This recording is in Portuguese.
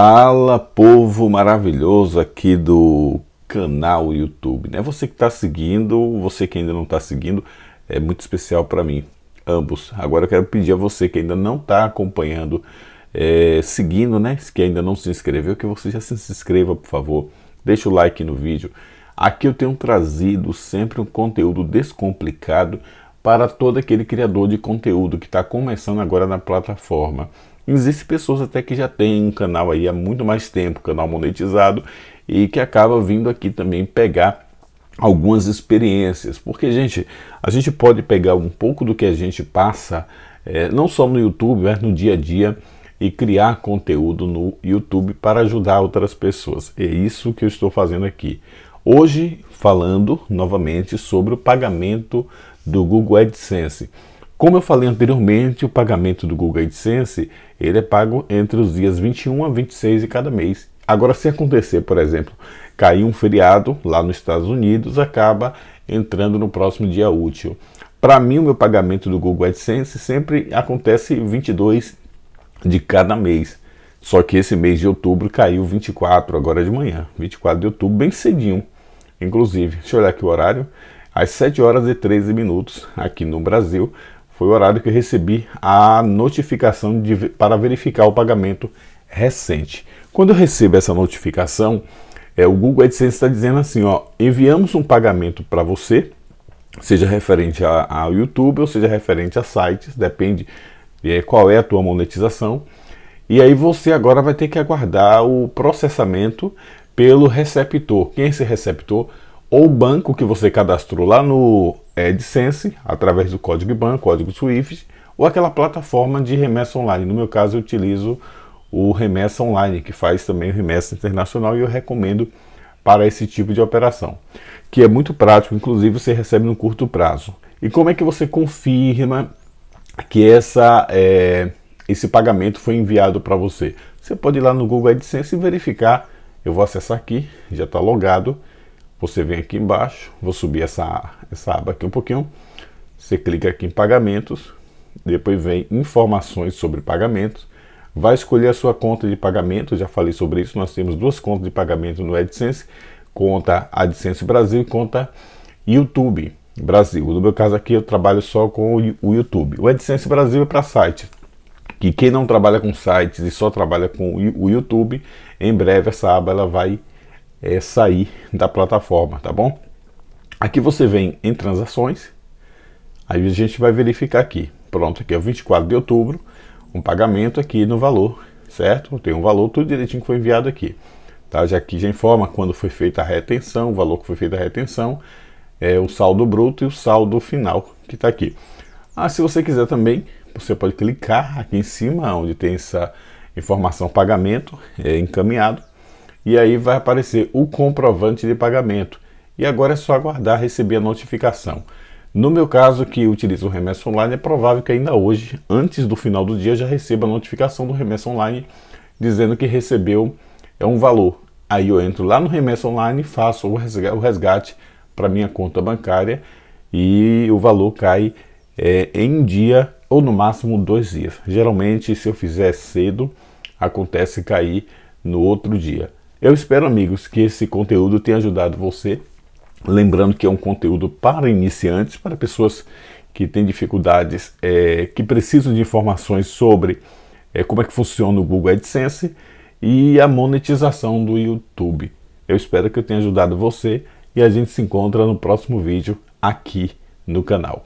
Fala, povo maravilhoso aqui do canal YouTube, né? Você que está seguindo, você que ainda não está seguindo, é muito especial para mim, ambos. Agora eu quero pedir a você que ainda não está acompanhando, é, seguindo, né? Que ainda não se inscreveu, que você já se inscreva, por favor. Deixa o like no vídeo. Aqui eu tenho trazido sempre um conteúdo descomplicado para todo aquele criador de conteúdo que está começando agora na plataforma. Existem pessoas até que já têm um canal aí há muito mais tempo, canal monetizado, e que acaba vindo aqui também pegar algumas experiências, porque gente, a gente pode pegar um pouco do que a gente passa, é, não só no YouTube, mas no dia a dia e criar conteúdo no YouTube para ajudar outras pessoas. É isso que eu estou fazendo aqui. Hoje falando novamente sobre o pagamento do Google AdSense. Como eu falei anteriormente, o pagamento do Google AdSense ele é pago entre os dias 21 a 26 de cada mês. Agora, se acontecer, por exemplo, cair um feriado lá nos Estados Unidos, acaba entrando no próximo dia útil. Para mim, o meu pagamento do Google AdSense sempre acontece 22 de cada mês. Só que esse mês de outubro caiu 24 agora de manhã, 24 de outubro, bem cedinho, inclusive. Deixa eu olhar aqui o horário, às 7 horas e 13 minutos aqui no Brasil foi o horário que recebi a notificação de, para verificar o pagamento recente. Quando eu recebo essa notificação, é, o Google AdSense está dizendo assim, ó, enviamos um pagamento para você, seja referente ao YouTube ou seja referente a sites, depende é, qual é a tua monetização. E aí você agora vai ter que aguardar o processamento pelo receptor. Quem é esse receptor? Ou o banco que você cadastrou lá no AdSense, através do código IBAN, código SWIFT, ou aquela plataforma de remessa online. No meu caso, eu utilizo o Remessa Online, que faz também o remessa internacional, e eu recomendo para esse tipo de operação, que é muito prático, inclusive você recebe no curto prazo. E como é que você confirma que essa, é, esse pagamento foi enviado para você? Você pode ir lá no Google AdSense e verificar. Eu vou acessar aqui, já está logado. Você vem aqui embaixo, vou subir essa, essa aba aqui um pouquinho. Você clica aqui em pagamentos, depois vem informações sobre pagamentos. Vai escolher a sua conta de pagamento, já falei sobre isso, nós temos duas contas de pagamento no AdSense, conta AdSense Brasil e conta YouTube Brasil. No meu caso aqui eu trabalho só com o YouTube. O AdSense Brasil é para site, que quem não trabalha com sites e só trabalha com o YouTube, em breve essa aba ela vai é, sair da plataforma, tá bom? Aqui você vem em transações, aí a gente vai verificar aqui. Pronto, aqui é o 24 de outubro, um pagamento aqui no valor, certo? Tem um valor, tudo direitinho que foi enviado aqui. Tá? Já aqui já informa quando foi feita a retenção, o valor que foi feita a retenção, é, o saldo bruto e o saldo final que está aqui. Ah, se você quiser também, você pode clicar aqui em cima, onde tem essa informação pagamento é, encaminhado, e aí vai aparecer o comprovante de pagamento. E agora é só aguardar receber a notificação. No meu caso, que utiliza o remessa online, é provável que ainda hoje, antes do final do dia, já receba a notificação do remessa online dizendo que recebeu é um valor. Aí eu entro lá no remessa online, faço o resgate para minha conta bancária e o valor cai é, em um dia ou no máximo dois dias. Geralmente, se eu fizer cedo, acontece cair no outro dia. Eu espero, amigos, que esse conteúdo tenha ajudado você. Lembrando que é um conteúdo para iniciantes, para pessoas que têm dificuldades, é, que precisam de informações sobre é, como é que funciona o Google AdSense e a monetização do YouTube. Eu espero que eu tenha ajudado você e a gente se encontra no próximo vídeo aqui no canal.